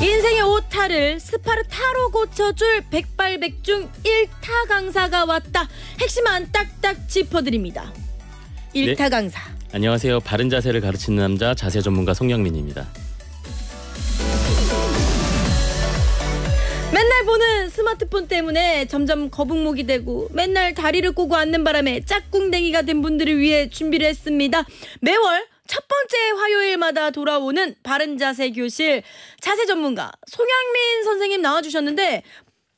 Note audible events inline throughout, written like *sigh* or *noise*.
인생의 오타를 스파르타로 고쳐줄 백발백중 1타 강사가 왔다. 핵심만 딱딱 짚어드립니다. 1타 네. 강사. 안녕하세요. 바른 자세를 가르치는 남자 자세 전문가 송영민입니다. 스마트폰 때문에 점점 거북목이 되고 맨날 다리를 꼬고 앉는 바람에 짝꿍댕이가 된 분들을 위해 준비를 했습니다. 매월 첫 번째 화요일마다 돌아오는 바른 자세 교실 자세 전문가 송양민 선생님 나와주셨는데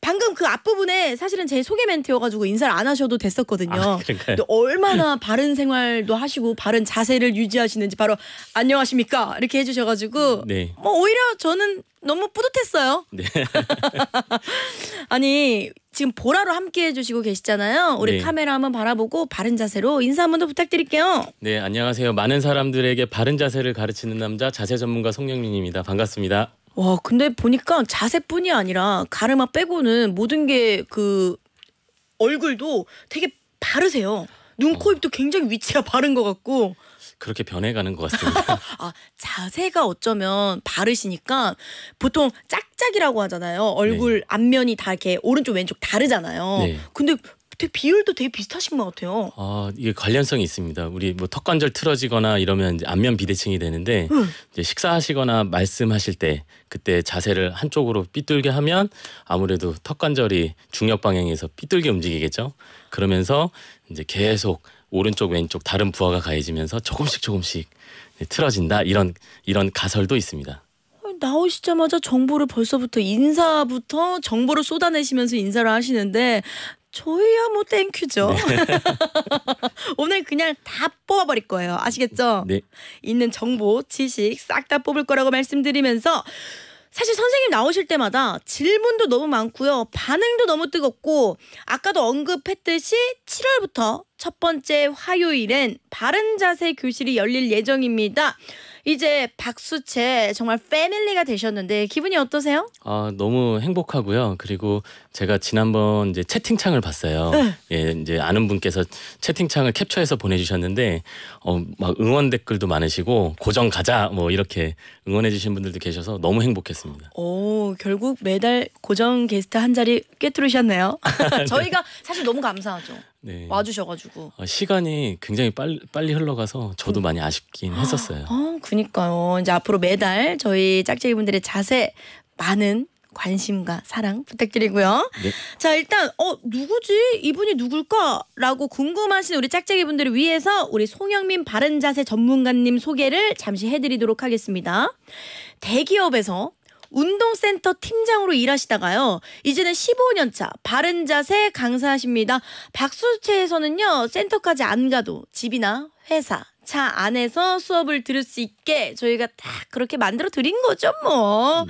방금 그 앞부분에 사실은 제 소개 멘트여가지고 인사를 안 하셔도 됐었거든요. 아, 근데 얼마나 바른 생활도 하시고 바른 자세를 유지하시는지 바로 안녕하십니까 이렇게 해주셔가지고 네. 뭐 오히려 저는 너무 뿌듯했어요. 네. *laughs* 아니 지금 보라로 함께 해주시고 계시잖아요. 우리 네. 카메라 한번 바라보고 바른 자세로 인사 한번 더 부탁드릴게요. 네 안녕하세요. 많은 사람들에게 바른 자세를 가르치는 남자 자세 전문가 송영민입니다. 반갑습니다. 와, 근데 보니까 자세뿐이 아니라 가르마 빼고는 모든 게 그 얼굴도 되게 바르세요. 눈, 어. 코, 입도 굉장히 위치가 바른 것 같고. 그렇게 변해가는 것 같습니다. *laughs* 아, 자세가 어쩌면 바르시니까 보통 짝짝이라고 하잖아요. 얼굴 네. 앞면이 다 이렇게 오른쪽 왼쪽 다르잖아요. 네. 근데 되게 비율도 되게 비슷하신 것 같아요. 아 이게 관련성이 있습니다. 우리 뭐 턱관절 틀어지거나 이러면 이제 안면 비대칭이 되는데 응. 이제 식사하시거나 말씀하실 때 그때 자세를 한쪽으로 삐뚤게 하면 아무래도 턱관절이 중력 방향에서 삐뚤게 움직이겠죠. 그러면서 이제 계속 오른쪽 왼쪽 다른 부하가 가해지면서 조금씩 조금씩 틀어진다 이런 이런 가설도 있습니다. 어, 나오시자마자 정보를 벌써부터 인사부터 정보를 쏟아내시면서 인사를 하시는데 저희야 뭐 땡큐죠. 네. *laughs* 오늘 그냥 다 뽑아버릴 거예요. 아시겠죠? 네. 있는 정보, 지식 싹 다 뽑을 거라고 말씀드리면서 사실 선생님 나오실 때마다 질문도 너무 많고요. 반응도 너무 뜨겁고 아까도 언급했듯이 7월부터 첫 번째 화요일엔 바른 자세 교실이 열릴 예정입니다. 이제 박수채 정말 패밀리가 되셨는데 기분이 어떠세요? 아 너무 행복하고요. 그리고 제가 지난번 이제 채팅창을 봤어요. 네. 예, 이제 아는 분께서 채팅창을 캡처해서 보내주셨는데 어, 막 응원 댓글도 많으시고 고정 가자 뭐 이렇게 응원해주신 분들도 계셔서 너무 행복했습니다. 오 결국 매달 고정 게스트 한 자리 꿰뚫으셨네요. *laughs* *laughs* 네. 저희가 사실 너무 감사하죠. 네. 와주셔가지고 어, 시간이 굉장히 빨리, 빨리 흘러가서 저도 음. 많이 아쉽긴 아, 했었어요. 어, 그니까요. 이제 앞으로 매달 저희 짝짝이 분들의 자세 많은 관심과 사랑 부탁드리고요. 네. 자 일단 어 누구지 이분이 누굴까라고 궁금하신 우리 짝짝이 분들을 위해서 우리 송영민 바른 자세 전문가님 소개를 잠시 해드리도록 하겠습니다. 대기업에서 운동센터 팀장으로 일하시다가요. 이제는 15년차 바른 자세 강사십니다. 하 박수채에서는요. 센터까지 안 가도 집이나 회사, 차 안에서 수업을 들을 수 있게 저희가 딱 그렇게 만들어 드린 거죠, 뭐. 음.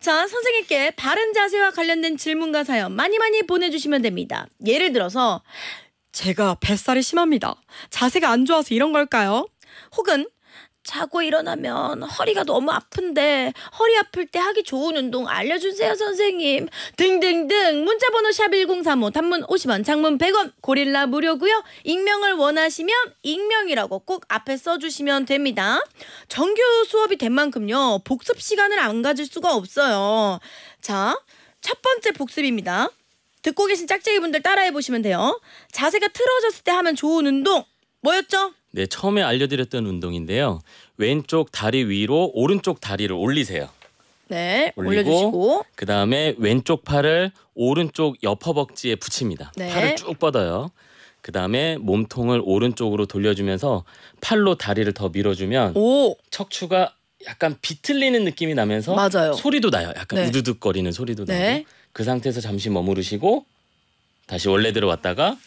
자, 선생님께 바른 자세와 관련된 질문과 사연 많이 많이 보내주시면 됩니다. 예를 들어서, 제가 뱃살이 심합니다. 자세가 안 좋아서 이런 걸까요? 혹은 자고 일어나면 허리가 너무 아픈데 허리 아플 때 하기 좋은 운동 알려주세요 선생님 등등등 문자번호 샵 1035 단문 50원 장문 100원 고릴라 무료고요 익명을 원하시면 익명이라고 꼭 앞에 써주시면 됩니다 정규 수업이 된 만큼요 복습 시간을 안 가질 수가 없어요 자 첫 번째 복습입니다 듣고 계신 짝짝이 분들 따라해 보시면 돼요 자세가 틀어졌을 때 하면 좋은 운동 뭐였죠? 네, 처음에 알려드렸던 운동인데요. 왼쪽 다리 위로 오른쪽 다리를 올리세요. 네, 올려주시고 그 다음에 왼쪽 팔을 오른쪽 옆 허벅지에 붙입니다. 네. 팔을 쭉 뻗어요. 그 다음에 몸통을 오른쪽으로 돌려주면서 팔로 다리를 더 밀어주면 오! 척추가 약간 비틀리는 느낌이 나면서 맞아요. 소리도 나요. 약간 네. 우두둑거리는 소리도 네. 나고 그 상태에서 잠시 머무르시고 다시 원래대로 왔다가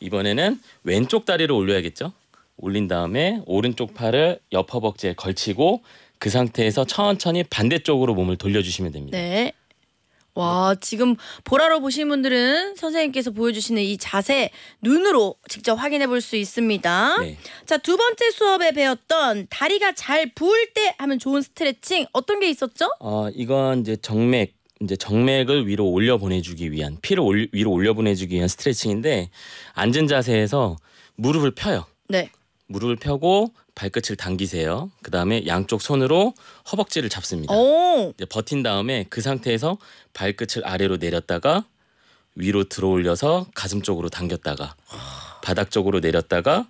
이번에는 왼쪽 다리를 올려야겠죠? 올린 다음에 오른쪽 팔을 옆 허벅지에 걸치고 그 상태에서 천천히 반대쪽으로 몸을 돌려주시면 됩니다. 네. 와 지금 보라로 보신 분들은 선생님께서 보여주시는 이 자세 눈으로 직접 확인해 볼 수 있습니다. 네. 자두 번째 수업에 배웠던 다리가 잘 부을 때 하면 좋은 스트레칭 어떤 게 있었죠? 어 이건 이제 정맥 이제 정맥을 위로 올려 보내주기 위한 피를 올, 위로 올려 보내주기 위한 스트레칭인데 앉은 자세에서 무릎을 펴요. 네. 무릎을 펴고 발끝을 당기세요. 그 다음에 양쪽 손으로 허벅지를 잡습니다. 오! 이제 버틴 다음에 그 상태에서 발끝을 아래로 내렸다가 위로 들어올려서 가슴 쪽으로 당겼다가 바닥 쪽으로 내렸다가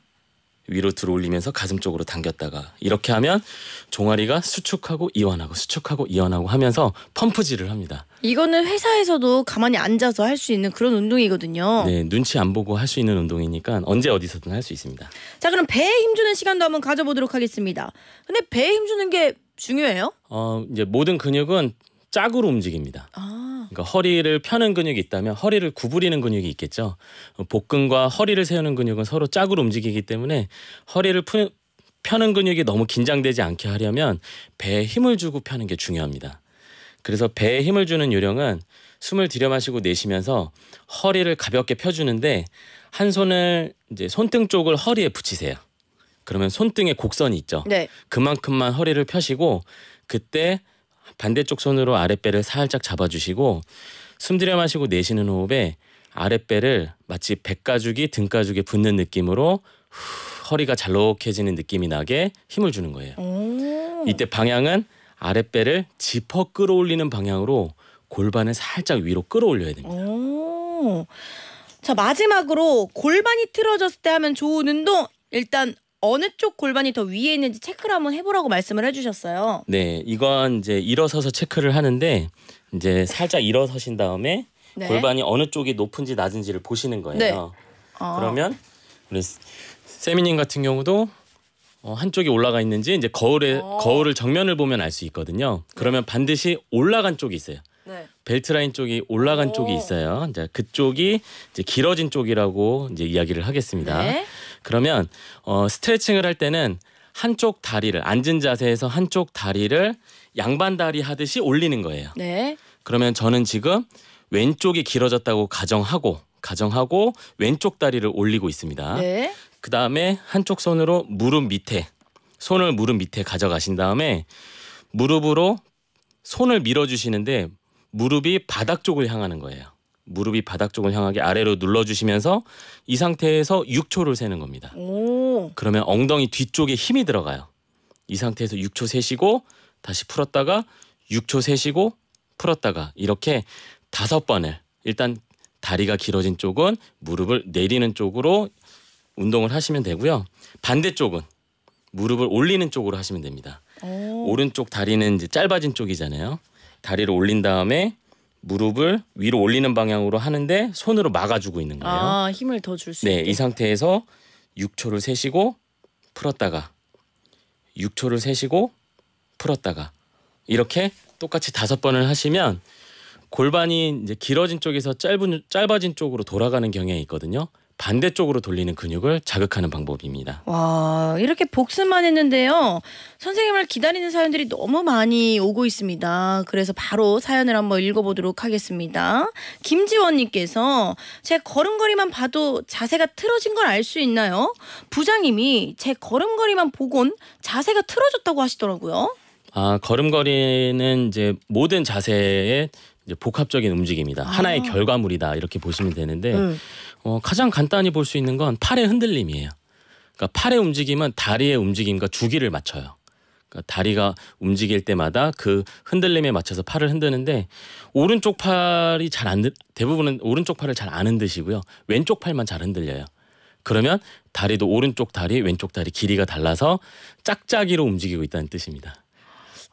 위로 들어올리면서 가슴 쪽으로 당겼다가 이렇게 하면 종아리가 수축하고 이완하고 수축하고 이완하고 하면서 펌프질을 합니다. 이거는 회사에서도 가만히 앉아서 할 수 있는 그런 운동이거든요. 네, 눈치 안 보고 할 수 있는 운동이니까 언제 어디서든 할 수 있습니다. 자, 그럼 배에 힘주는 시간도 한번 가져보도록 하겠습니다. 근데 배에 힘주는 게 중요해요? 어, 이제 모든 근육은 짝으로 움직입니다. 아. 그러니까 허리를 펴는 근육이 있다면 허리를 구부리는 근육이 있겠죠. 복근과 허리를 세우는 근육은 서로 짝으로 움직이기 때문에 허리를 푸, 펴는 근육이 너무 긴장되지 않게 하려면 배에 힘을 주고 펴는 게 중요합니다. 그래서 배에 힘을 주는 요령은 숨을 들여 마시고 내쉬면서 허리를 가볍게 펴주는데 한 손을 이제 손등 쪽을 허리에 붙이세요. 그러면 손등에 곡선이 있죠. 네. 그만큼만 허리를 펴시고 그때 반대쪽 손으로 아랫배를 살짝 잡아주시고 숨 들여 마시고 내쉬는 호흡에 아랫배를 마치 배가죽이 등가죽에 붙는 느낌으로 후, 허리가 잘록해지는 느낌이 나게 힘을 주는 거예요. 이때 방향은 아랫배를 짚어 끌어올리는 방향으로 골반을 살짝 위로 끌어올려야 됩니다. 오. 자 마지막으로 골반이 틀어졌을 때 하면 좋은 운동 일단 어느 쪽 골반이 더 위에 있는지 체크를 한번 해보라고 말씀을 해주셨어요. 네, 이건 이제 일어서서 체크를 하는데 이제 살짝 일어서신 다음에 네. 골반이 어느 쪽이 높은지 낮은지를 보시는 거예요. 네. 아. 그러면 우리 세미님 같은 경우도 어, 한쪽이 올라가 있는지 이제 거울에 어. 거울을 정면을 보면 알 수 있거든요. 네. 그러면 반드시 올라간 쪽이 있어요. 네. 벨트 라인 쪽이 올라간 오. 쪽이 있어요. 이제 그쪽이 이제 길어진 쪽이라고 이제 이야기를 하겠습니다. 네. 그러면 어, 스트레칭을 할 때는 한쪽 다리를 앉은 자세에서 한쪽 다리를 양반 다리 하듯이 올리는 거예요. 네. 그러면 저는 지금 왼쪽이 길어졌다고 가정하고 가정하고 왼쪽 다리를 올리고 있습니다. 네. 그 다음에 한쪽 손으로 무릎 밑에 손을 무릎 밑에 가져가신 다음에 무릎으로 손을 밀어주시는데 무릎이 바닥 쪽을 향하는 거예요. 무릎이 바닥 쪽을 향하게 아래로 눌러주시면서 이 상태에서 6초를 세는 겁니다. 오. 그러면 엉덩이 뒤쪽에 힘이 들어가요. 이 상태에서 6초 세시고 다시 풀었다가 6초 세시고 풀었다가 이렇게 다섯 번을 일단 다리가 길어진 쪽은 무릎을 내리는 쪽으로 운동을 하시면 되고요. 반대쪽은 무릎을 올리는 쪽으로 하시면 됩니다. 오. 른쪽 다리는 이제 짧아진 쪽이잖아요. 다리를 올린 다음에 무릎을 위로 올리는 방향으로 하는데 손으로 막아주고 있는 거예요. 아 힘을 더 줄수 네, 있게. 이 상태에서 6초를 세시고 풀었다가 6초를 세시고 풀었다가 이렇게 똑같이 다섯 번을 하시면 골반이 이제 길어진 쪽에서 짧은 짧아진 쪽으로 돌아가는 경향이 있거든요. 반대쪽으로 돌리는 근육을 자극하는 방법입니다. 와, 이렇게 복습만 했는데요. 선생님을 기다리는 사연들이 너무 많이 오고 있습니다. 그래서 바로 사연을 한번 읽어보도록 하겠습니다. 김지원님께서 제 걸음걸이만 봐도 자세가 틀어진 걸 알 수 있나요? 부장님이 제 걸음걸이만 보곤 자세가 틀어졌다고 하시더라고요. 아, 걸음걸이는 이제 모든 자세에 이제 복합적인 움직임이다. 아. 하나의 결과물이다. 이렇게 보시면 되는데 음. 어, 가장 간단히 볼 수 있는 건 팔의 흔들림이에요. 그러니까 팔의 움직임은 다리의 움직임과 주기를 맞춰요. 그러니까 다리가 움직일 때마다 그 흔들림에 맞춰서 팔을 흔드는데 오른쪽 팔이 잘안 대부분은 오른쪽 팔을 잘안 흔드시고요. 왼쪽 팔만 잘 흔들려요. 그러면 다리도 오른쪽 다리, 왼쪽 다리 길이가 달라서 짝짝이로 움직이고 있다는 뜻입니다.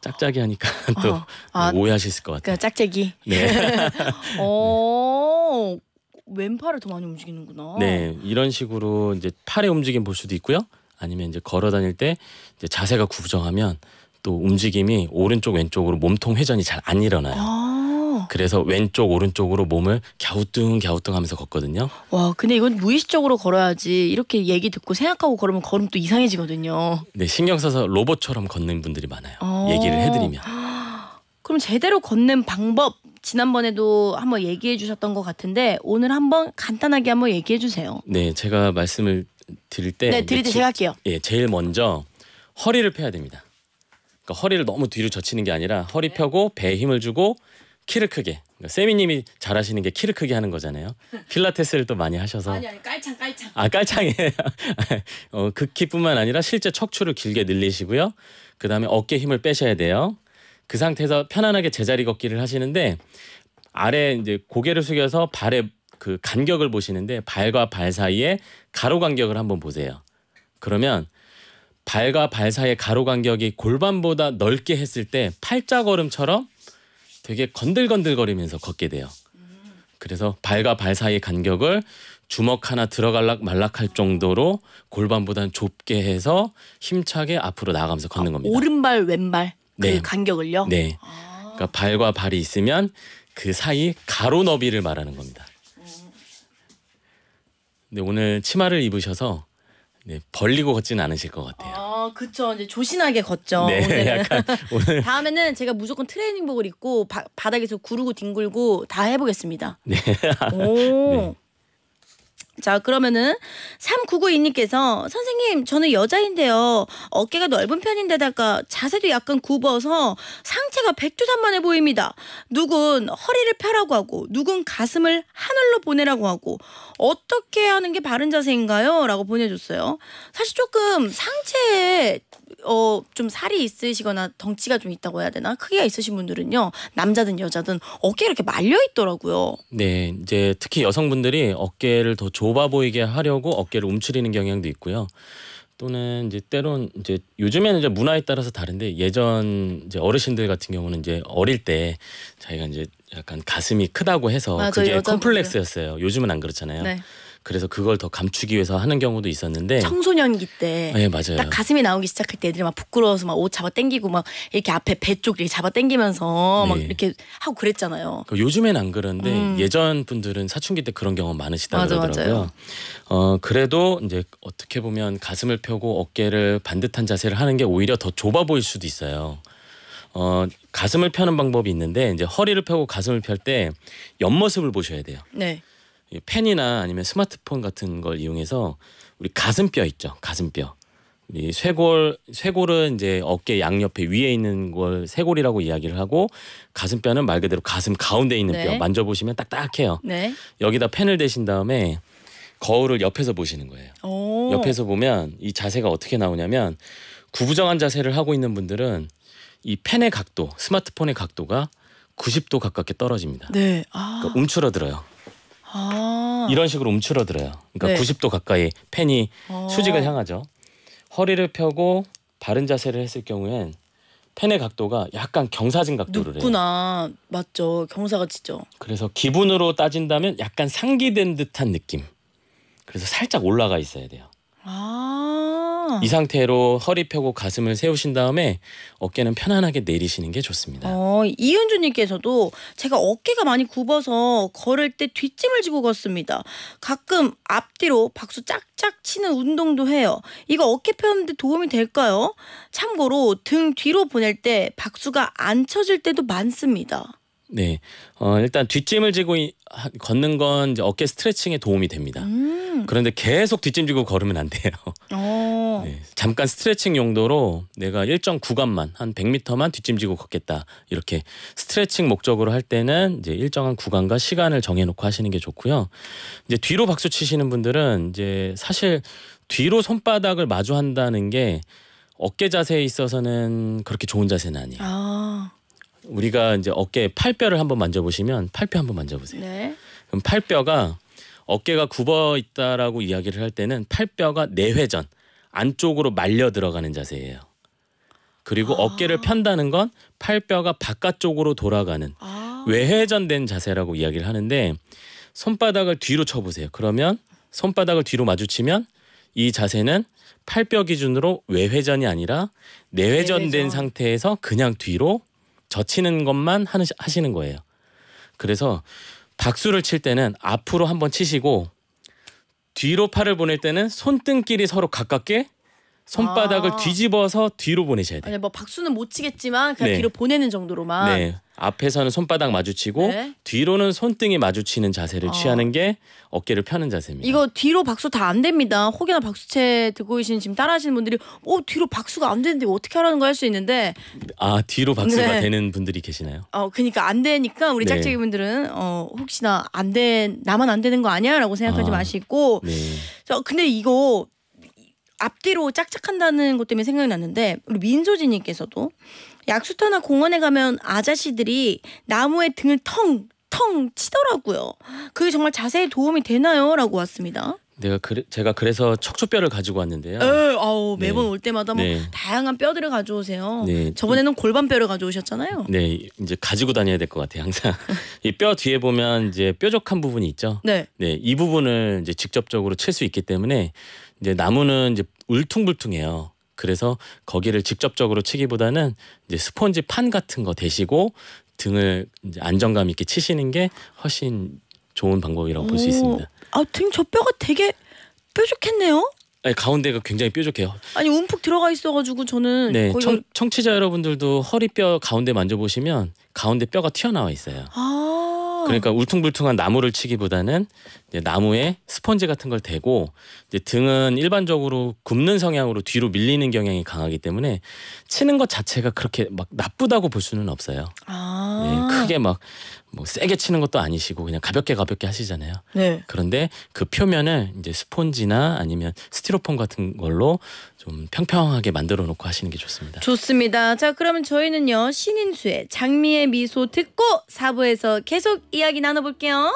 짝짝이 하니까 *laughs* 또 어. 아, 오해하실 것 그러니까 같아요. 그 짝짝이. 네. *laughs* 어, 왼팔을 더 많이 움직이는구나. 네, 이런 식으로 이제 팔의 움직임 볼 수도 있고요. 아니면 이제 걸어 다닐 때 이제 자세가 구부정하면 또 움직임이 오른쪽 왼쪽으로 몸통 회전이 잘 안 일어나요. 아 그래서 왼쪽 오른쪽으로 몸을 갸우뚱 갸우뚱 하면서 걷거든요. 와 근데 이건 무의식적으로 걸어야지 이렇게 얘기 듣고 생각하고 걸으면 걸음도 이상해지거든요. 네 신경 써서 로봇처럼 걷는 분들이 많아요. 어. 얘기를 해드리면. *gasps* 그럼 제대로 걷는 방법 지난번에도 한번 얘기해 주셨던 것 같은데 오늘 한번 간단하게 한번 얘기해 주세요. 네 제가 말씀을 드릴 때. 네 드릴 때 제가 할게요. 예 제일 먼저 허리를 펴야 됩니다. 그러니까 허리를 너무 뒤로 젖히는 게 아니라 허리 펴고 배에 힘을 주고 키를 크게. 세미님이 잘하시는 게 키를 크게 하는 거잖아요. 필라테스를 또 많이 하셔서. 아니 아니 깔창 깔창. 아 깔창이에요. *laughs* 어, 그 키뿐만 아니라 실제 척추를 길게 늘리시고요. 그 다음에 어깨 힘을 빼셔야 돼요. 그 상태에서 편안하게 제자리 걷기를 하시는데 아래 이제 고개를 숙여서 발의 그 간격을 보시는데 발과 발 사이에 가로 간격을 한번 보세요. 그러면 발과 발 사이의 가로 간격이 골반보다 넓게 했을 때 팔자 걸음처럼 되게 건들건들거리면서 걷게 돼요. 그래서 발과 발 사이의 간격을 주먹 하나 들어갈락 말락할 정도로 골반보다는 좁게 해서 힘차게 앞으로 나가면서 걷는 아, 겁니다. 아, 오른발 왼발 그 네. 간격을요? 네. 아 그러니까 발과 발이 있으면 그 사이 가로 너비를 말하는 겁니다. 네, 오늘 치마를 입으셔서 네, 벌리고 걷지는 않으실 것 같아요. 아 그쵸 이제 조신하게 걷죠. 네, 오늘은. *laughs* 약간 오늘 *laughs* 다음에는 제가 무조건 트레이닝복을 입고 바, 바닥에서 구르고 뒹굴고 다 해보겠습니다. 네. *laughs* 오. 네. 자, 그러면은 3992님께서 선생님, 저는 여자인데요. 어깨가 넓은 편인데다가 자세도 약간 굽어서 상체가 백두산만해 보입니다. 누군 허리를 펴라고 하고, 누군 가슴을 하늘로 보내라고 하고, 어떻게 하는 게 바른 자세인가요? 라고 보내줬어요. 사실 조금 상체에 어, 좀 살이 있으시거나 덩치가 좀 있다고 해야 되나? 크기가 있으신 분들은요. 남자든 여자든 어깨 이렇게 말려 있더라고요. 네. 이제 특히 여성분들이 어깨를 더 좁아 보이게 하려고 어깨를 움츠리는 경향도 있고요. 또는 이제 때론 이제 요즘에는 이제 문화에 따라서 다른데 예전 이제 어르신들 같은 경우는 이제 어릴 때 자기가 이제 약간 가슴이 크다고 해서 맞아요, 그게 컴플렉스였어요. 요즘은 안 그렇잖아요. 네. 그래서 그걸 더 감추기 위해서 하는 경우도 있었는데 청소년기 때, 네 맞아요. 딱 가슴이 나오기 시작할 때 애들이 막 부끄러워서 막 옷 잡아 당기고 막 이렇게 앞에 배쪽 이 잡아 당기면서 네. 막 이렇게 하고 그랬잖아요. 그 요즘엔 안 그런데 음. 예전 분들은 사춘기 때 그런 경험 많으시다 맞아, 그러더라고요. 맞아요. 어 그래도 이제 어떻게 보면 가슴을 펴고 어깨를 반듯한 자세를 하는 게 오히려 더 좁아 보일 수도 있어요. 어, 가슴을 펴는 방법이 있는데 이제 허리를 펴고 가슴을 펼 때 옆모습을 보셔야 돼요. 네. 펜이나 아니면 스마트폰 같은 걸 이용해서 우리 가슴뼈 있죠. 가슴뼈. 우리 쇄골 쇄골은 이제 어깨 양옆에 위에 있는 걸 쇄골이라고 이야기를 하고 가슴뼈는 말 그대로 가슴 가운데 있는 네. 뼈 만져보시면 딱딱해요. 네. 여기다 펜을 대신 다음에 거울을 옆에서 보시는 거예요. 오. 옆에서 보면 이 자세가 어떻게 나오냐면 구부정한 자세를 하고 있는 분들은 이 펜의 각도, 스마트폰의 각도가 90도 가깝게 떨어집니다. 네. 아. 그러니까 움츠러들어요. 아. 이런 식으로 움츠러들어요. 그러니까 네. 90도 가까이 팬이 아. 수직을 향하죠. 허리를 펴고 바른 자세를 했을 경우엔 팬의 각도가 약간 경사진 각도를 높구나. 해요. 맞죠. 경사가 지죠. 그래서 기분으로 따진다면 약간 상기된 듯한 느낌. 그래서 살짝 올라가 있어야 돼요. 아. 이 상태로 허리 펴고 가슴을 세우신 다음에 어깨는 편안하게 내리시는 게 좋습니다. 어, 이은주님께서도 제가 어깨가 많이 굽어서 걸을 때 뒷짐을 지고 걷습니다. 가끔 앞뒤로 박수 짝짝 치는 운동도 해요. 이거 어깨 펴는데 도움이 될까요? 참고로 등 뒤로 보낼 때 박수가 안 쳐질 때도 많습니다. 네, 어, 일단 뒷짐을 지고 이, 걷는 건 이제 어깨 스트레칭에 도움이 됩니다. 음. 그런데 계속 뒷짐 지고 걸으면 안 돼요. 어. *laughs* 네, 잠깐 스트레칭 용도로 내가 일정 구간만 한 100m만 뒷짐 지고 걷겠다 이렇게 스트레칭 목적으로 할 때는 이제 일정한 구간과 시간을 정해놓고 하시는 게 좋고요. 이제 뒤로 박수 치시는 분들은 이제 사실 뒤로 손바닥을 마주한다는 게 어깨 자세에 있어서는 그렇게 좋은 자세는 아니에요. 아. 우리가 이제 어깨 팔뼈를 한번 만져보시면 팔뼈 한번 만져보세요. 네. 그럼 팔뼈가 어깨가 굽어 있다라고 이야기를 할 때는 팔뼈가 내회전 안쪽으로 말려 들어가는 자세예요. 그리고 아. 어깨를 편다는 건 팔뼈가 바깥쪽으로 돌아가는 아. 외회전된 자세라고 이야기를 하는데 손바닥을 뒤로 쳐보세요. 그러면 손바닥을 뒤로 마주치면 이 자세는 팔뼈 기준으로 외회전이 아니라 내회전된 내회전. 상태에서 그냥 뒤로 젖히는 것만 하시는 거예요. 그래서 박수를 칠 때는 앞으로 한번 치시고 뒤로 팔을 보낼 때는 손등끼리 서로 가깝게 손바닥을 아. 뒤집어서 뒤로 보내셔야 돼요. 아니 뭐 박수는 못 치겠지만 그냥 네. 뒤로 보내는 정도로만. 네. 앞에서는 손바닥 마주치고 네. 뒤로는 손등에 마주치는 자세를 아. 취하는 게 어깨를 펴는 자세입니다. 이거 뒤로 박수 다 안 됩니다. 혹여나 박수채 듣고 계신 지금 따라하시는 분들이 어 뒤로 박수가 안 되는데 어떻게 하라는 거 할 수 있는데 아 뒤로 박수가 네. 되는 분들이 계시나요? 어 그러니까 안 되니까 우리 네. 짝짝이 분들은 어 혹시나 안 된 나만 안 되는 거 아니야라고 생각하지 아. 마시고 네. 저 근데 이거 앞뒤로 짝짝한다는 것 때문에 생각났는데 우리 민소진님께서도 약수터나 공원에 가면 아저씨들이 나무에 등을 텅텅 치더라고요. 그게 정말 자세히 도움이 되나요?라고 왔습니다. 내가 그래, 제가 그래서 척추뼈를 가지고 왔는데요. 에이, 네, 아우 매번 네. 올 때마다 뭐 네. 다양한 뼈들을 가져오세요. 네. 저번에는 골반뼈를 가져오셨잖아요. 네, 이제 가지고 다녀야 될 것 같아요. 항상 *laughs* 이 뼈 뒤에 보면 이제 뾰족한 부분이 있죠. 네, 네, 이 부분을 이제 직접적으로 칠 수 있기 때문에 이제 나무는 이제 울퉁불퉁해요. 그래서 거기를 직접적으로 치기보다는 이제 스펀지 판 같은 거 대시고 등을 이제 안정감 있게 치시는 게 훨씬 좋은 방법이라고 볼 수 있습니다. 아, 등 저 뼈가 되게 뾰족했네요. 아니, 가운데가 굉장히 뾰족해요. 아니 움푹 들어가 있어가지고 저는 네, 거의... 청, 청취자 여러분들도 허리뼈 가운데 만져보시면 가운데 뼈가 튀어나와 있어요. 아 그러니까 울퉁불퉁한 나무를 치기보다는 나무에 스펀지 같은 걸 대고 등은 일반적으로 굽는 성향으로 뒤로 밀리는 경향이 강하기 때문에 치는 것 자체가 그렇게 막 나쁘다고 볼 수는 없어요. 아 네, 크게 막 뭐 세게 치는 것도 아니시고 그냥 가볍게 가볍게 하시잖아요. 네. 그런데 그 표면을 이제 스펀지나 아니면 스티로폼 같은 걸로 좀 평평하게 만들어 놓고 하시는 게 좋습니다. 좋습니다. 자, 그러면 저희는요. 신인수의 장미의 미소 듣고 사부에서 계속 이야기 나눠 볼게요.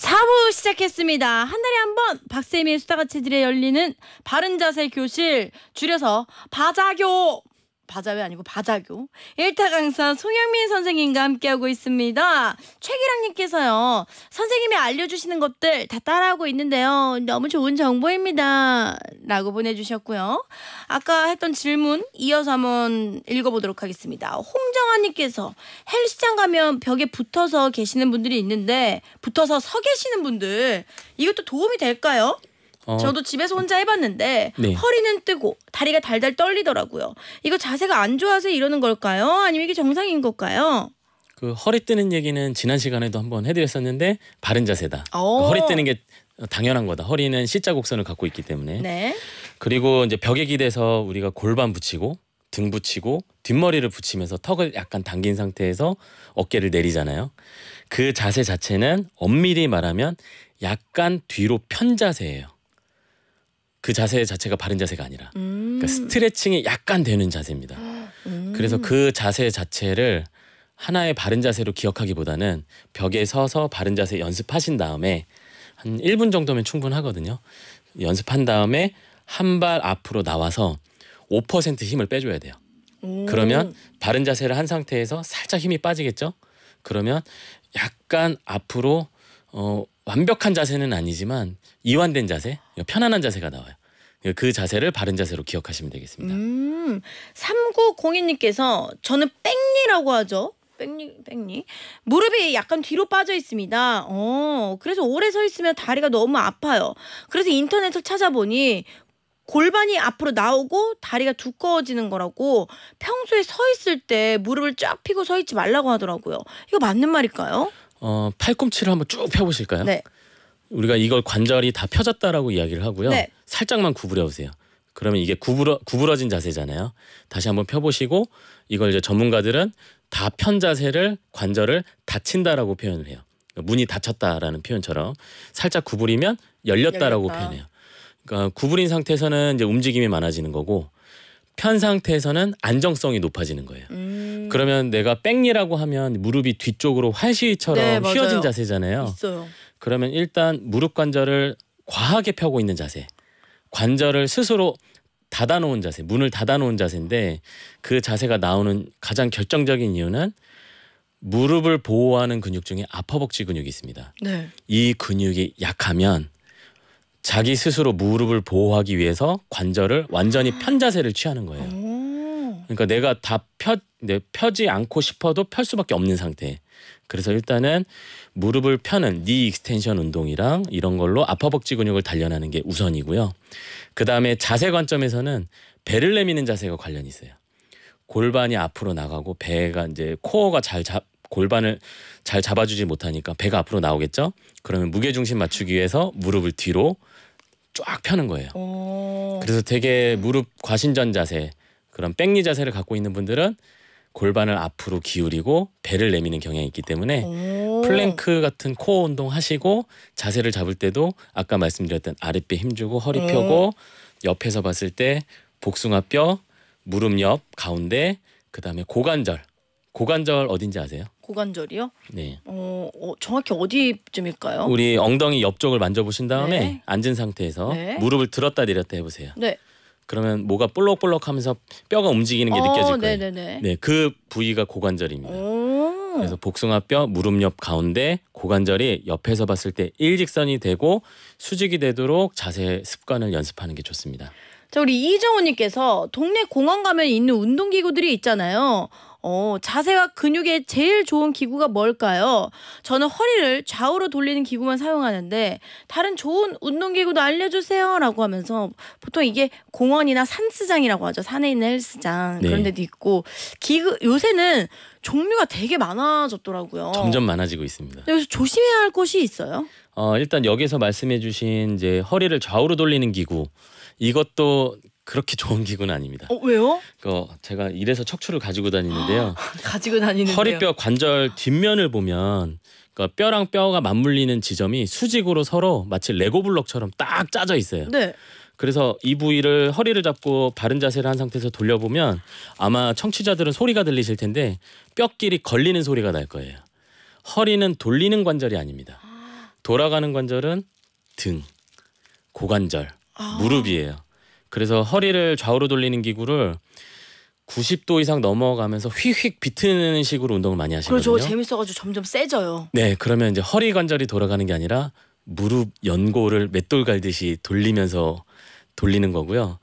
4부 시작했습니다. 한 달에 한 번 박세미의 수다가 체질에 열리는 바른 자세 교실 줄여서 바자교 바자회 아니고 바자교 1타 강사 송영민 선생님과 함께하고 있습니다. 최기랑님께서요. 선생님이 알려주시는 것들 다 따라하고 있는데요. 너무 좋은 정보입니다. 라고 보내주셨고요. 아까 했던 질문 이어서 한번 읽어보도록 하겠습니다. 홍정아님께서 헬스장 가면 벽에 붙어서 계시는 분들이 있는데 붙어서 서 계시는 분들 이것도 도움이 될까요? 어. 저도 집에서 혼자 해봤는데 네. 허리는 뜨고 다리가 달달 떨리더라고요. 이거 자세가 안 좋아서 이러는 걸까요? 아니면 이게 정상인 걸까요? 그 허리 뜨는 얘기는 지난 시간에도 한번 해드렸었는데 바른 자세다. 그 허리 뜨는 게 당연한 거다. 허리는 C자 곡선을 갖고 있기 때문에. 네. 그리고 이제 벽에 기대서 우리가 골반 붙이고 등 붙이고 뒷머리를 붙이면서 턱을 약간 당긴 상태에서 어깨를 내리잖아요. 그 자세 자체는 엄밀히 말하면 약간 뒤로 편자세예요. 그 자세 자체가 바른 자세가 아니라 그러니까 음. 그러니까 스트레칭이 약간 되는 자세입니다. 음. 그래서 그 자세 자체를 하나의 바른 자세로 기억하기보다는 벽에 서서 바른 자세 연습하신 다음에 한 1분 정도면 충분하거든요. 연습한 다음에 한 발 앞으로 나와서 5% 힘을 빼줘야 돼요. 음. 그러면 바른 자세를 한 상태에서 살짝 힘이 빠지겠죠? 그러면 약간 앞으로 어, 완벽한 자세는 아니지만 이완된 자세, 편안한 자세가 나와요. 그 자세를 바른 자세로 기억하시면 되겠습니다. 음, 3902님께서 저는 뺑니라고 하죠. 뺑니 뺑니 무릎이 약간 뒤로 빠져 있습니다. 어, 그래서 오래 서 있으면 다리가 너무 아파요. 그래서 인터넷을 찾아보니 골반이 앞으로 나오고 다리가 두꺼워지는 거라고 평소에 서 있을 때 무릎을 쫙 펴고 서 있지 말라고 하더라고요. 이거 맞는 말일까요? 어, 팔꿈치를 한번 쭉 펴보실까요? 네. 우리가 이걸 관절이 다 펴졌다라고 이야기를 하고요. 네. 살짝만 구부려 보세요. 그러면 이게 구부러 구부러진 자세잖아요. 다시 한번 펴보시고 이걸 이제 전문가들은 다 편 자세를 관절을 닫힌다라고 표현을 해요. 그러니까 문이 닫혔다라는 표현처럼 살짝 구부리면 열렸다라고 열렸다. 표현해요. 그러니까 구부린 상태에서는 이제 움직임이 많아지는 거고 편 상태에서는 안정성이 높아지는 거예요. 음... 그러면 내가 뺑이라고 하면 무릎이 뒤쪽으로 활시처럼 네, 휘어진 자세잖아요. 있어요. 그러면 일단 무릎 관절을 과하게 펴고 있는 자세, 관절을 스스로 닫아놓은 자세, 문을 닫아놓은 자세인데 그 자세가 나오는 가장 결정적인 이유는 무릎을 보호하는 근육 중에 아퍼벅지 근육이 있습니다. 네. 이 근육이 약하면 자기 스스로 무릎을 보호하기 위해서 관절을 완전히 편자세를 취하는 거예요. 그러니까 내가 다 펴, 펴지 않고 싶어도 펼 수밖에 없는 상태. 그래서 일단은 무릎을 펴는 니 익스텐션 운동이랑 이런 걸로 아퍼벅지 근육을 단련하는 게 우선이고요. 그 다음에 자세 관점에서는 배를 내미는 자세가 관련이 있어요. 골반이 앞으로 나가고 배가 이제 코어가 잘 잡, 골반을 잘 잡아주지 못하니까 배가 앞으로 나오겠죠? 그러면 무게중심 맞추기 위해서 무릎을 뒤로 쫙 펴는 거예요. 그래서 되게 무릎 과신전 자세, 그런 백리 자세를 갖고 있는 분들은 골반을 앞으로 기울이고 배를 내미는 경향이 있기 때문에 오. 플랭크 같은 코어 운동 하시고 자세를 잡을 때도 아까 말씀드렸던 아랫배 힘주고 허리 네. 펴고 옆에서 봤을 때 복숭아뼈, 무릎 옆, 가운데 그다음에 고관절. 고관절 어딘지 아세요? 고관절이요? 네. 어, 어, 정확히 어디쯤일까요? 우리 엉덩이 옆쪽을 만져보신 다음에 네. 앉은 상태에서 네. 무릎을 들었다 내렸다 해보세요. 네. 그러면 뭐가 볼록볼록하면서 뼈가 움직이는 게 어, 느껴질 거예요. 네네네. 네, 그 부위가 고관절입니다. 오. 그래서 복숭아뼈 무릎 옆 가운데 고관절이 옆에서 봤을 때 일직선이 되고 수직이 되도록 자세 습관을 연습하는 게 좋습니다. 자 우리 이정우님께서 동네 공원 가면 있는 운동기구들이 있잖아요. 어, 자세와 근육에 제일 좋은 기구가 뭘까요? 저는 허리를 좌우로 돌리는 기구만 사용하는데 다른 좋은 운동기구도 알려주세요 라고 하면서 보통 이게 공원이나 산스장이라고 하죠. 산에 있는 헬스장 네. 그런 데도 있고 기구 요새는 종류가 되게 많아졌더라고요. 점점 많아지고 있습니다. 네, 그래서 조심해야 할 것이 있어요? 어, 일단 여기서 말씀해 주신 이제 허리를 좌우로 돌리는 기구 이것도 그렇게 좋은 기구는 아닙니다. 어, 왜요? 그 제가 이래서 척추를 가지고 다니는데요. 아, *laughs* 가지고 다니는데요. 허리뼈 관절 뒷면을 보면 그 뼈랑 뼈가 맞물리는 지점이 수직으로 서로 마치 레고 블럭처럼 딱 짜져 있어요. 네. 그래서 이 부위를 허리를 잡고 바른 자세를 한 상태에서 돌려보면 아마 청취자들은 소리가 들리실 텐데 뼈끼리 걸리는 소리가 날 거예요. 허리는 돌리는 관절이 아닙니다. 아. 돌아가는 관절은 등, 고관절, 아. 무릎이에요. 그래서 허리를 좌우로 돌리는 기구를 90도 이상 넘어가면서 휙휙 비트는 식으로 운동을 많이 하시거든요. 그리고 그렇죠. 재밌어가지고 점점 세져요. 네, 그러면 이제 허리 관절이 돌아가는 게 아니라 무릎 연골을 맷돌 갈듯이 돌리면서 돌리는 거고요.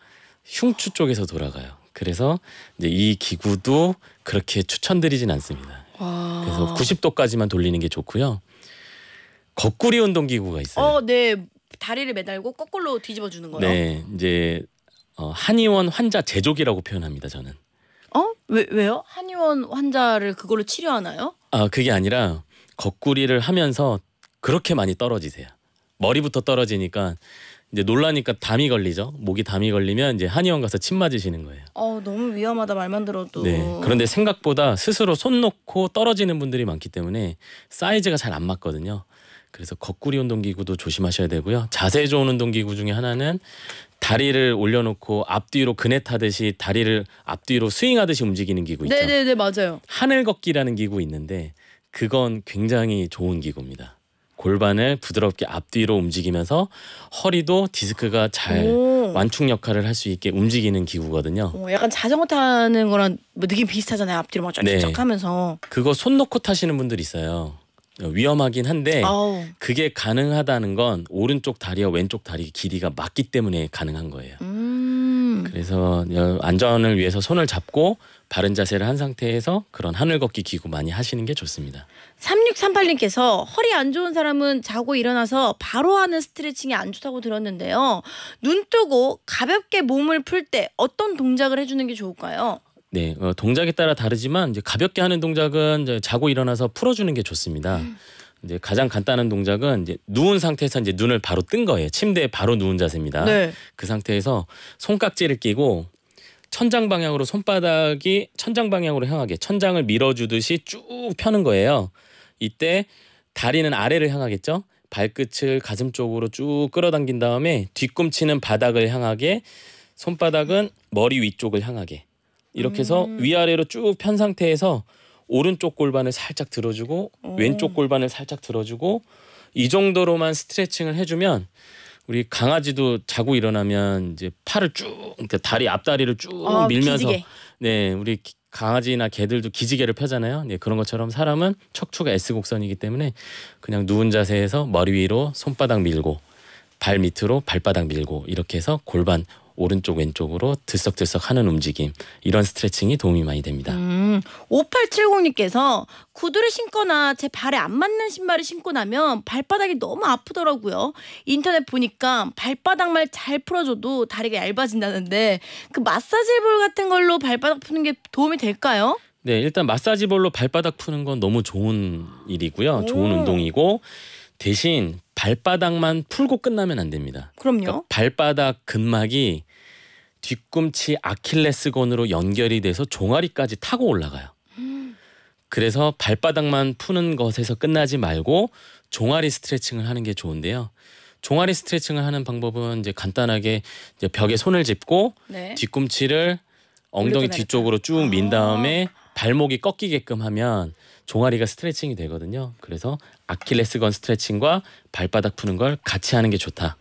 흉추 쪽에서 돌아가요. 그래서 이제 이 기구도 그렇게 추천드리진 않습니다. 와. 그래서 90도까지만 돌리는 게 좋고요. 거꾸리 운동 기구가 있어요. 어, 네. 다리를 매달고 거꾸로 뒤집어 주는 거예요. 네, 이제 어, 한의원 환자 제조기라고 표현합니다. 저는. 어? 왜 왜요? 한의원 환자를 그걸로 치료하나요? 아 그게 아니라 거꾸리를 하면서 그렇게 많이 떨어지세요. 머리부터 떨어지니까 이제 놀라니까 담이 걸리죠. 목이 담이 걸리면 이제 한의원 가서 침 맞으시는 거예요. 어 너무 위험하다 말만 들어도. 네. 그런데 생각보다 스스로 손 놓고 떨어지는 분들이 많기 때문에 사이즈가 잘 안 맞거든요. 그래서 거꾸리 운동기구도 조심하셔야 되고요. 자세 좋은 운동기구 중에 하나는 다리를 올려놓고 앞뒤로 그네 타듯이 다리를 앞뒤로 스윙하듯이 움직이는 기구 있죠. 네네네 맞아요. 하늘 걷기라는 기구 있는데 그건 굉장히 좋은 기구입니다. 골반을 부드럽게 앞뒤로 움직이면서 허리도 디스크가 잘 오. 완충 역할을 할 수 있게 움직이는 기구거든요. 오, 어, 약간 자전거 타는 거랑 뭐 느낌 비슷하잖아요. 앞뒤로 막 쫙쫙 네. 하면서. 그거 손 놓고 타시는 분들 있어요. 위험하긴 한데 아 그게 가능하다는 건 오른쪽 다리와 왼쪽 다리 길이가 맞기 때문에 가능한 거예요. 음. 그래서 안전을 위해서 손을 잡고 바른 자세를 한 상태에서 그런 하늘 걷기 기구 많이 하시는 게 좋습니다. 3638님께서 허리 안 좋은 사람은 자고 일어나서 바로 하는 스트레칭이 안 좋다고 들었는데요. 눈 뜨고 가볍게 몸을 풀 때 어떤 동작을 해주는 게 좋을까요? 네, 어, 동작에 따라 다르지만 이제 가볍게 하는 동작은 이제 자고 일어나서 풀어주는 게 좋습니다. 음. 이제 가장 간단한 동작은 이제 누운 상태에서 이제 눈을 바로 뜬 거예요. 침대에 바로 누운 자세입니다. 네. 그 상태에서 손깍지를 끼고 천장 방향으로 손바닥이 천장 방향으로 향하게 천장을 밀어주듯이 쭉 펴는 거예요. 이때 다리는 아래를 향하겠죠. 발끝을 가슴 쪽으로 쭉 끌어당긴 다음에 뒤꿈치는 바닥을 향하게 손바닥은 머리 위쪽을 향하게 이렇게 해서 음. 위아래로 쭉 편 상태에서 오른쪽 골반을 살짝 들어주고 오. 왼쪽 골반을 살짝 들어주고 이 정도로만 스트레칭을 해주면 우리 강아지도 자고 일어나면 이제 팔을 쭉 그러니까 다리 앞다리를 쭉 아, 그 밀면서 기지개. 네 우리 강아지나 개들도 기지개를 펴잖아요. 네, 그런 것처럼 사람은 척추가 S 곡선이기 때문에 그냥 누운 자세에서 머리 위로 손바닥 밀고 발 밑으로 발바닥 밀고 이렇게 해서 골반 오른쪽 왼쪽으로 들썩들썩 하는 움직임 이런 스트레칭이 도움이 많이 됩니다. 음, 5870님께서 구두를 신거나 제 발에 안 맞는 신발을 신고 나면 발바닥이 너무 아프더라고요. 인터넷 보니까 발바닥만 잘 풀어줘도 다리가 얇아진다는데 그 마사지볼 같은 걸로 발바닥 푸는 게 도움이 될까요? 네, 일단 마사지볼로 발바닥 푸는 건 너무 좋은 일이고요. 오. 좋은 운동이고 대신 발바닥만 풀고 끝나면 안 됩니다. 그럼요. 그러니까 발바닥 근막이 뒤꿈치 아킬레스건으로 연결이 돼서 종아리까지 타고 올라가요. 그래서 발바닥만 푸는 것에서 끝나지 말고 종아리 스트레칭을 하는 게 좋은데요. 종아리 스트레칭을 하는 방법은 이제 간단하게 이제 벽에 손을 짚고 네. 뒤꿈치를 엉덩이 뒤쪽으로 쭉민 아. 다음에 발목이 꺾이게끔 하면 종아리가 스트레칭이 되거든요. 그래서 아킬레스건 스트레칭과 발바닥 푸는 걸 같이 하는 게 좋다.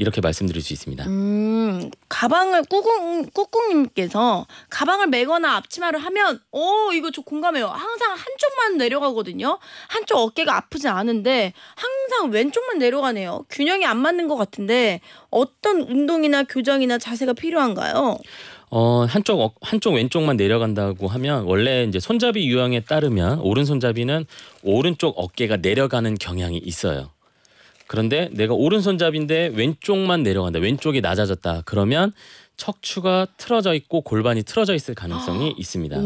이렇게 말씀드릴 수 있습니다. 음, 가방을 꾸꾹 꾸꿍님께서 가방을 메거나 앞치마를 하면 어 이거 저 공감해요. 항상 한쪽만 내려가거든요. 한쪽 어깨가 아프지 않은데 항상 왼쪽만 내려가네요. 균형이 안 맞는 것 같은데 어떤 운동이나 교정이나 자세가 필요한가요? 어, 한쪽 어, 한쪽 왼쪽만 내려간다고 하면 원래 이제 손잡이 유형에 따르면 오른 손잡이는 오른쪽 어깨가 내려가는 경향이 있어요. 그런데 내가 오른손잡인데 왼쪽만 내려간다. 왼쪽이 낮아졌다. 그러면 척추가 틀어져 있고 골반이 틀어져 있을 가능성이 아. 있습니다.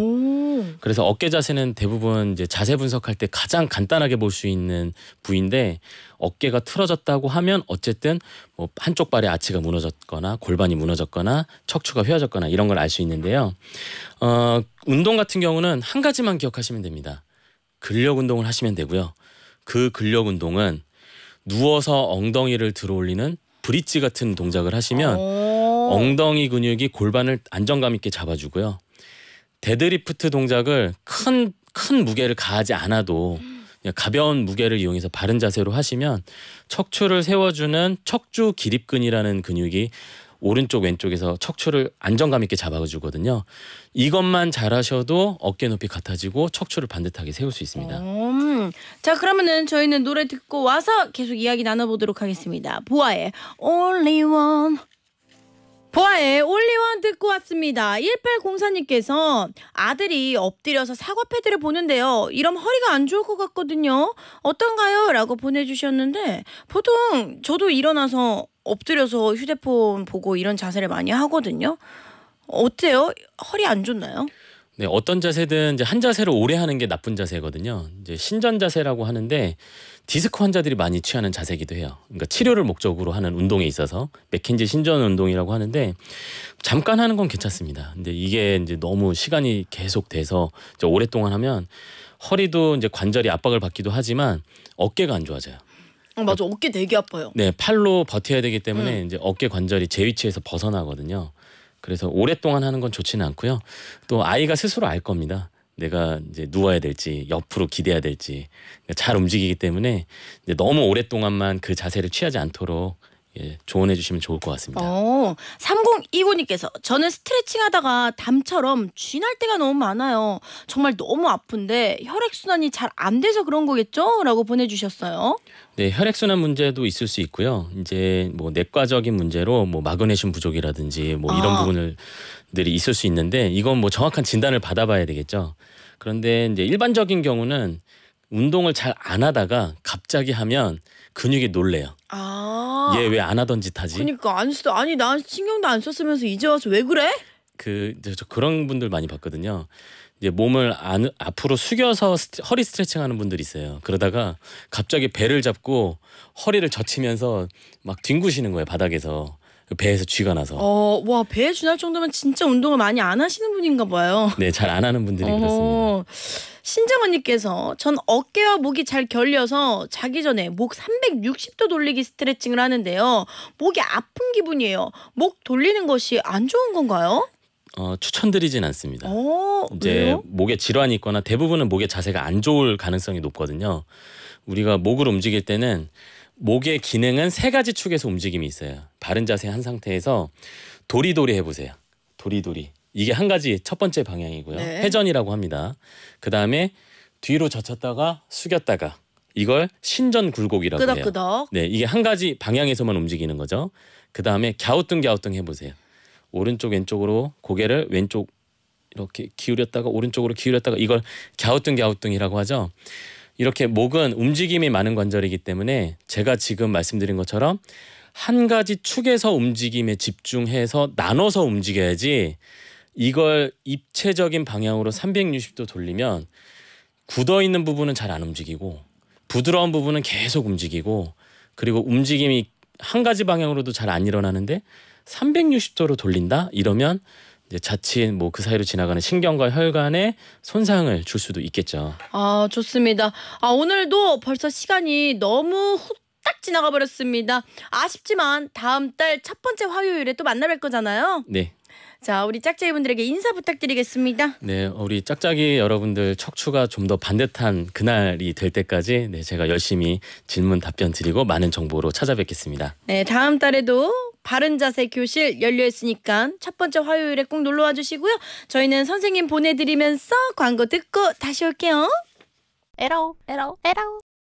그래서 어깨 자세는 대부분 이제 자세 분석할 때 가장 간단하게 볼 수 있는 부위인데 어깨가 틀어졌다고 하면 어쨌든 뭐 한쪽 발의 아치가 무너졌거나 골반이 무너졌거나 척추가 휘어졌거나 이런 걸 알 수 있는데요. 어, 운동 같은 경우는 한 가지만 기억하시면 됩니다. 근력 운동을 하시면 되고요. 그 근력 운동은 누워서 엉덩이를 들어올리는 브릿지 같은 동작을 하시면 엉덩이 근육이 골반을 안정감 있게 잡아주고요. 데드리프트 동작을 큰 큰 무게를 가하지 않아도 가벼운 무게를 이용해서 바른 자세로 하시면 척추를 세워주는 척추 기립근이라는 근육이 오른쪽 왼쪽에서 척추를 안정감 있게 잡아주거든요. 이것만 잘하셔도 어깨 높이 같아지고 척추를 반듯하게 세울 수 있습니다. 음. 자 그러면은 저희는 노래 듣고 와서 계속 이야기 나눠보도록 하겠습니다. 보아의 Only One. 보아의 올리원 듣고 왔습니다. 1804님께서 아들이 엎드려서 사과 패드를 보는데요. 이러면 허리가 안 좋을 것 같거든요. 어떤가요? 라고 보내주셨는데 보통 저도 일어나서 엎드려서 휴대폰 보고 이런 자세를 많이 하거든요. 어때요? 허리 안 좋나요? 네, 어떤 자세든 이제 한 자세로 오래 하는 게 나쁜 자세거든요. 이제 신전 자세라고 하는데 디스크 환자들이 많이 취하는 자세이기도 해요. 그러니까 치료를 목적으로 하는 운동에 있어서 맥킨지 신전 운동이라고 하는데 잠깐 하는 건 괜찮습니다. 근데 이게 이제 너무 시간이 계속 돼서 오랫동안 하면 허리도 이제 관절이 압박을 받기도 하지만 어깨가 안 좋아져요. 어, 맞아 어깨 되게 아파요. 네 팔로 버텨야 되기 때문에 음. 이제 어깨 관절이 제 위치에서 벗어나거든요. 그래서 오랫동안 하는 건 좋지는 않고요. 또 아이가 스스로 알 겁니다. 내가 이제 누워야 될지 옆으로 기대야 될지 잘 움직이기 때문에 너무 오랫동안만 그 자세를 취하지 않도록 예, 조언해 주시면 좋을 것 같습니다. 어, 3029님께서 저는 스트레칭 하다가 담처럼 쥐날 때가 너무 많아요. 정말 너무 아픈데 혈액순환이 잘 안 돼서 그런 거겠죠? 라고 보내주셨어요. 네, 혈액순환 문제도 있을 수 있고요. 이제 뭐 내과적인 문제로 뭐 마그네슘 부족이라든지 뭐 아. 이런 아. 부분을 들이 있을 수 있는데 이건 뭐 정확한 진단을 받아봐야 되겠죠. 그런데 이제 일반적인 경우는 운동을 잘 안 하다가 갑자기 하면 근육이 놀래요. 아. 얘왜안 하던 짓 하지? 그러니까 안 써. 아니 난 신경도 안 썼으면서 이제 와서 왜 그래? 그저 그런 분들 많이 봤거든요. 이제 몸을 안, 앞으로 숙여서 스트, 허리 스트레칭 하는 분들이 있어요. 그러다가 갑자기 배를 잡고 허리를 젖히면서 막 뒹구시는 거예요, 바닥에서. 그 배에서 쥐가 나서. 어, 와 배에 쥐 날 정도면 진짜 운동을 많이 안 하시는 분인가 봐요. *laughs* 네, 잘 안 하는 분들이 어, 그렇습니다. 신정은님께서 전 어깨와 목이 잘 결려서 자기 전에 목 360도 돌리기 스트레칭을 하는데요. 목이 아픈 기분이에요. 목 돌리는 것이 안 좋은 건가요? 어, 추천드리진 않습니다. 어, 이제 왜요? 목에 질환이 있거나 대부분은 목의 자세가 안 좋을 가능성이 높거든요. 우리가 목을 움직일 때는 목의 기능은 세 가지 축에서 움직임이 있어요. 바른 자세 한 상태에서 도리도리 해보세요. 도리도리. 이게 한 가지 첫 번째 방향이고요. 네. 회전이라고 합니다. 그 다음에 뒤로 젖혔다가 숙였다가 이걸 신전 굴곡이라고 끄덕 해요. 끄덕. 네, 이게 한 가지 방향에서만 움직이는 거죠. 그 다음에 갸우뚱 갸우뚱 해보세요. 오른쪽 왼쪽으로 고개를 왼쪽 이렇게 기울였다가 오른쪽으로 기울였다가 이걸 갸우뚱 갸우뚱이라고 하죠. 이렇게 목은 움직임이 많은 관절이기 때문에 제가 지금 말씀드린 것처럼 한 가지 축에서 움직임에 집중해서 나눠서 움직여야지 이걸 입체적인 방향으로 360도 돌리면 굳어 있는 부분은 잘 안 움직이고 부드러운 부분은 계속 움직이고 그리고 움직임이 한 가지 방향으로도 잘 안 일어나는데 360도로 돌린다 이러면 이제 자칫 뭐 그 사이로 지나가는 신경과 혈관에 손상을 줄 수도 있겠죠. 아 좋습니다. 아 오늘도 벌써 시간이 너무 후딱 지나가 버렸습니다. 아쉽지만 다음 달 첫 번째 화요일에 또 만나 뵐 거잖아요. 네. 자, 우리 짝짝이 분들에게 인사 부탁드리겠습니다. 네, 우리 짝짝이 여러분들 척추가 좀 더 반듯한 그날이 될 때까지 네, 제가 열심히 질문 답변 드리고 많은 정보로 찾아뵙겠습니다. 네, 다음 달에도 바른 자세 교실 열려 있으니까 첫 번째 화요일에 꼭 놀러 와 주시고요. 저희는 선생님 보내드리면서 광고 듣고 다시 올게요. 에러, 에러, 에러.